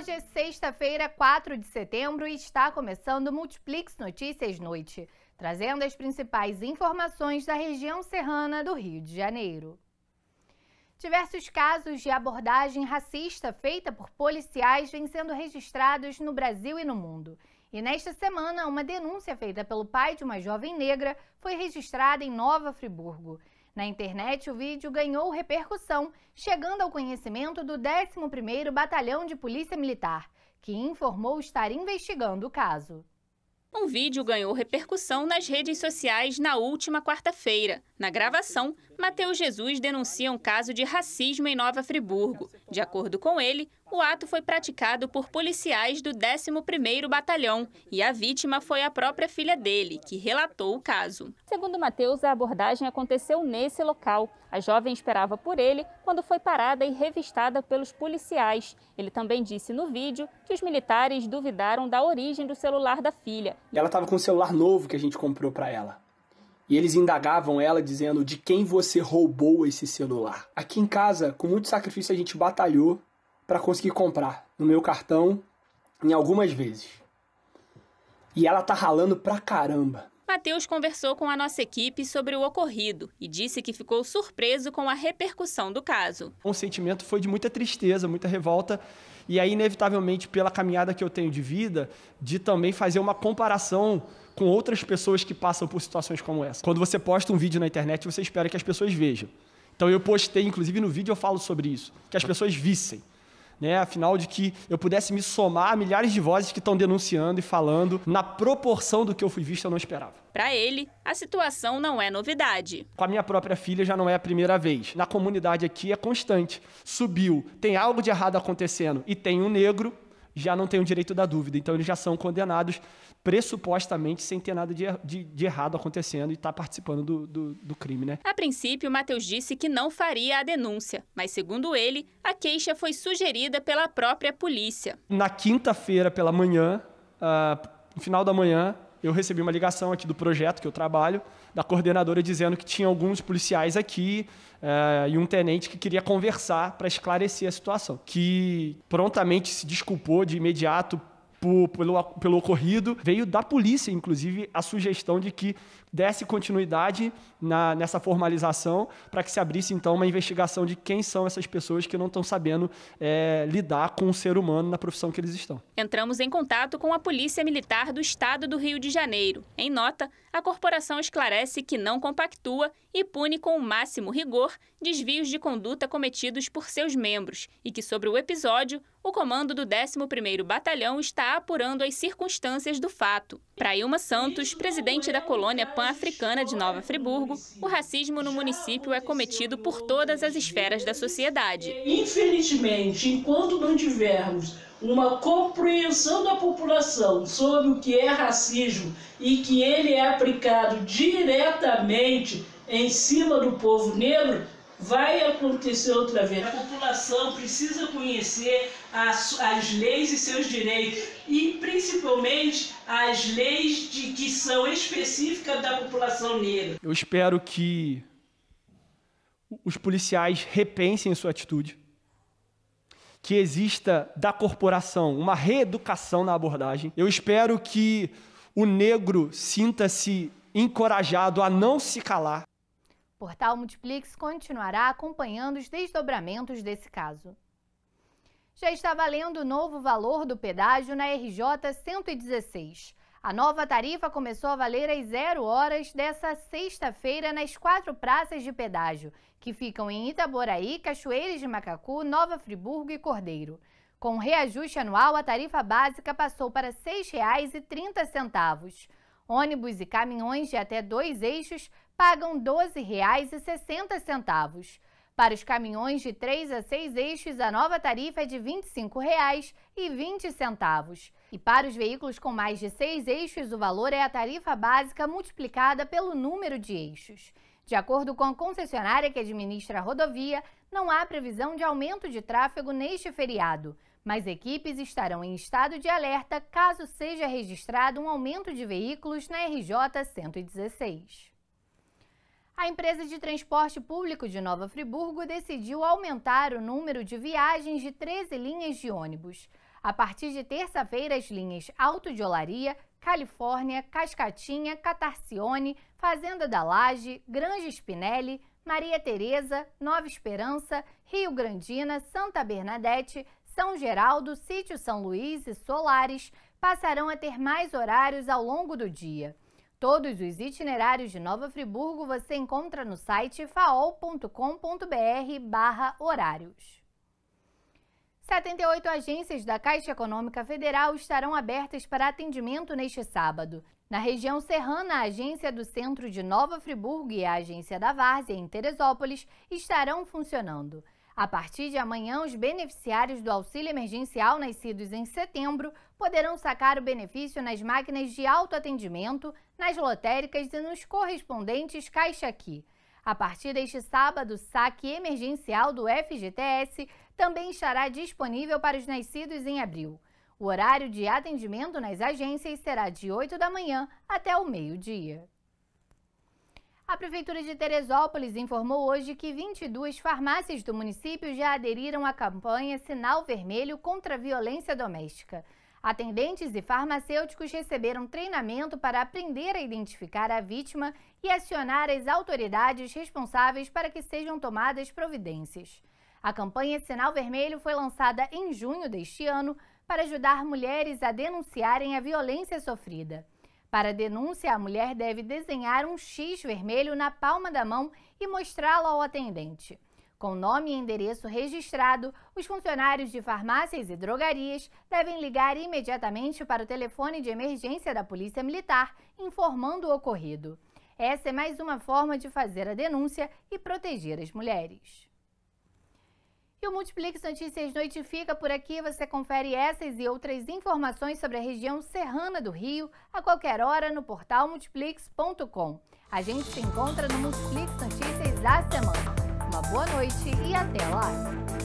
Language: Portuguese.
Hoje é sexta-feira, 4 de setembro, e está começando o Multiplix Notícias Noite, trazendo as principais informações da região serrana do Rio de Janeiro. Diversos casos de abordagem racista feita por policiais vêm sendo registrados no Brasil e no mundo. E nesta semana, uma denúncia feita pelo pai de uma jovem negra foi registrada em Nova Friburgo. Na internet, o vídeo ganhou repercussão, chegando ao conhecimento do 11º Batalhão de Polícia Militar, que informou estar investigando o caso. Um vídeo ganhou repercussão nas redes sociais na última quarta-feira. Na gravação, Mateus Jesus denuncia um caso de racismo em Nova Friburgo. De acordo com ele, o ato foi praticado por policiais do 11º Batalhão e a vítima foi a própria filha dele, que relatou o caso. Segundo Mateus, a abordagem aconteceu nesse local. A jovem esperava por ele quando foi parada e revistada pelos policiais. Ele também disse no vídeo que os militares duvidaram da origem do celular da filha e ela estava com um celular novo que a gente comprou para ela. E eles indagavam ela dizendo de quem você roubou esse celular. Aqui em casa, com muito sacrifício, a gente batalhou para conseguir comprar no meu cartão em algumas vezes. E ela tá ralando pra caramba. Matheus conversou com a nossa equipe sobre o ocorrido e disse que ficou surpreso com a repercussão do caso. O sentimento foi de muita tristeza, muita revolta e aí, inevitavelmente, pela caminhada que eu tenho de vida, de também fazer uma comparação com outras pessoas que passam por situações como essa. Quando você posta um vídeo na internet, você espera que as pessoas vejam. Então eu postei, inclusive no vídeo eu falo sobre isso, que as pessoas vissem né? Afinal, de que eu pudesse me somar a milhares de vozes que estão denunciando e falando na proporção do que eu fui visto, eu não esperava. Para ele, a situação não é novidade. Com a minha própria filha já não é a primeira vez. Na comunidade aqui é constante. Subiu, tem algo de errado acontecendo e tem um negro já não têm o direito da dúvida. Então, eles já são condenados pressupostamente sem ter nada de, er-, de, de errado acontecendo e estar tá participando do, do, do, crime, né? A princípio, Matheus disse que não faria a denúncia, mas segundo ele, a queixa foi sugerida pela própria polícia. Na quinta-feira pela manhã, uh, no final da manhã, eu recebi uma ligação aqui do projeto que eu trabalho, da coordenadora dizendo que tinha alguns policiais aqui eh, e um tenente que queria conversar para esclarecer a situação, que prontamente se desculpou de imediato por, pelo, pelo ocorrido. Veio da polícia, inclusive, a sugestão de que desse continuidade na, nessa formalização para que se abrisse, então, uma investigação de quem são essas pessoas que não estão sabendo é, lidar com o ser humano na profissão que eles estão. Entramos em contato com a Polícia Militar do Estado do Rio de Janeiro. Em nota, a corporação esclarece que não compactua e pune com o máximo rigor desvios de conduta cometidos por seus membros e que, sobre o episódio, o comando do 11º Batalhão está apurando as circunstâncias do fato. Para Ilma Santos, presidente da colônia pan-africana de Nova Friburgo, o racismo no município é cometido por todas as esferas da sociedade. Infelizmente, enquanto não tivermos uma compreensão da população sobre o que é racismo e que ele é aplicado diretamente em cima do povo negro, vai acontecer outra vez. A população precisa conhecer as, as leis e seus direitos e principalmente as leis de, que são específicas da população negra. Eu espero que os policiais repensem sua atitude, que exista da corporação uma reeducação na abordagem. Eu espero que o negro sinta-se encorajado a não se calar Portal Multiplix continuará acompanhando os desdobramentos desse caso. Já está valendo o novo valor do pedágio na RJ 116. A nova tarifa começou a valer às zero horas dessa sexta-feira nas quatro praças de pedágio, que ficam em Itaboraí, Cachoeiras de Macacu, Nova Friburgo e Cordeiro. Com o reajuste anual, a tarifa básica passou para R$ 6,30. Ônibus e caminhões de até dois eixos pagam R$ 12,60. Para os caminhões de 3 a 6 eixos, a nova tarifa é de R$ 25,20. E para os veículos com mais de 6 eixos, o valor é a tarifa básica multiplicada pelo número de eixos. De acordo com a concessionária que administra a rodovia, não há previsão de aumento de tráfego neste feriado mas equipes estarão em estado de alerta caso seja registrado um aumento de veículos na RJ 116. A empresa de transporte público de Nova Friburgo decidiu aumentar o número de viagens de 13 linhas de ônibus. A partir de terça-feira, as linhas Alto de Olaria, Califórnia, Cascatinha, Catarcione, Fazenda da Laje, Granja Spinelli, Maria Tereza, Nova Esperança, Rio Grandina, Santa Bernadette, são Geraldo, Sítio São Luís e Solares passarão a ter mais horários ao longo do dia. Todos os itinerários de Nova Friburgo você encontra no site faol.com.br/barra horários. 78 agências da Caixa Econômica Federal estarão abertas para atendimento neste sábado. Na região serrana, a agência do centro de Nova Friburgo e a agência da Várzea, em Teresópolis, estarão funcionando. A partir de amanhã, os beneficiários do auxílio emergencial nascidos em setembro poderão sacar o benefício nas máquinas de autoatendimento, nas lotéricas e nos correspondentes Caixa Aqui. A partir deste sábado, o saque emergencial do FGTS também estará disponível para os nascidos em abril. O horário de atendimento nas agências será de 8 da manhã até o meio-dia. A Prefeitura de Teresópolis informou hoje que 22 farmácias do município já aderiram à campanha Sinal Vermelho contra a Violência Doméstica. Atendentes e farmacêuticos receberam treinamento para aprender a identificar a vítima e acionar as autoridades responsáveis para que sejam tomadas providências. A campanha Sinal Vermelho foi lançada em junho deste ano para ajudar mulheres a denunciarem a violência sofrida. Para denúncia, a mulher deve desenhar um X vermelho na palma da mão e mostrá-lo ao atendente. Com nome e endereço registrado, os funcionários de farmácias e drogarias devem ligar imediatamente para o telefone de emergência da Polícia Militar, informando o ocorrido. Essa é mais uma forma de fazer a denúncia e proteger as mulheres. E o Multiplix Notícias Notifica por aqui. Você confere essas e outras informações sobre a região serrana do Rio a qualquer hora no portal multiplix.com. A gente se encontra no Multiplix Notícias da semana. Uma boa noite e até lá!